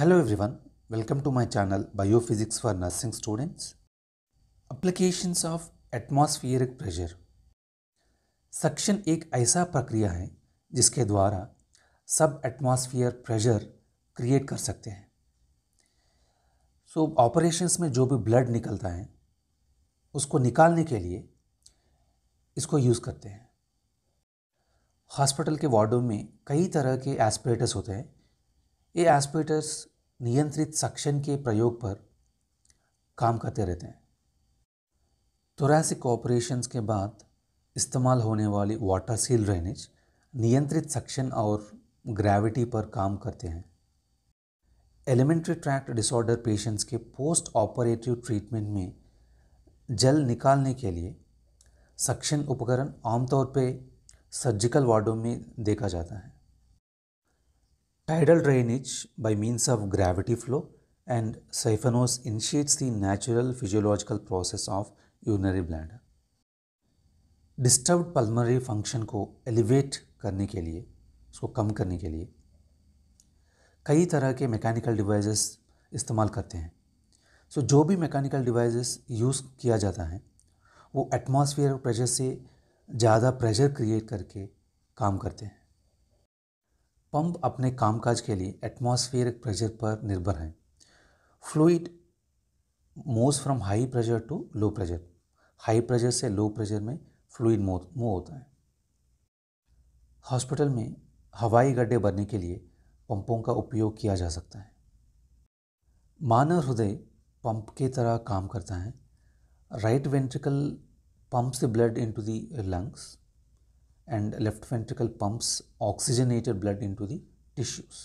Hello everyone welcome to my channel biophysics for nursing students Applications of atmospheric pressure suction एक ऐसा प्रक्रिया है जिसके द्वारा सब एटमॉस्फेयर प्रेशर क्रिएट कर सकते हैं सो so, ऑपरेशंस में जो भी ब्लड निकलता है उसको निकालने के लिए इसको यूज़ करते हैं हॉस्पिटल के वार्डों में कई तरह के एस्पिरेटर्स होते हैं ये एस्पिरेटर्स नियंत्रित सक्शन के प्रयोग पर काम करते रहते हैं थोरासिक ऑपरेशंस के बाद इस्तेमाल होने वाली वाटर सील ड्रेनेज नियंत्रित सक्शन और ग्रेविटी पर काम करते हैं एलिमेंट्री ट्रैक्ट डिसऑर्डर पेशेंट्स के पोस्ट ऑपरेटिव ट्रीटमेंट में जल निकालने के लिए सक्शन उपकरण आमतौर पर सर्जिकल वार्डों में देखा जाता है Tidal drainage by means of gravity flow and siphonose initiates the natural physiological process of urinary bladder. Disturb pulmonary function को एलिवेट करने के लिए उसको कम करने के लिए कई तरह के मैकेनिकल डिवाइसेस इस्तेमाल करते हैं सो so, जो भी मैकेनिकल डिवाइसेस यूज़ किया जाता है वो एटमॉस्फेयर प्रेशर से ज़्यादा प्रेशर क्रिएट करके काम करते हैं पंप अपने कामकाज के लिए एटमॉस्फेरिक प्रेशर पर निर्भर हैं fluid moves from high pressure to low pressure high pressure से लो प्रेशर में फ्लूइड मूव होता है हॉस्पिटल में हवाई गड्ढे भरने के लिए पंपों का उपयोग किया जा सकता है मानव हृदय पंप के तरह काम करता है right ventricle pumps the blood into the lungs and left ventricle pumps oxygenated blood into the tissues.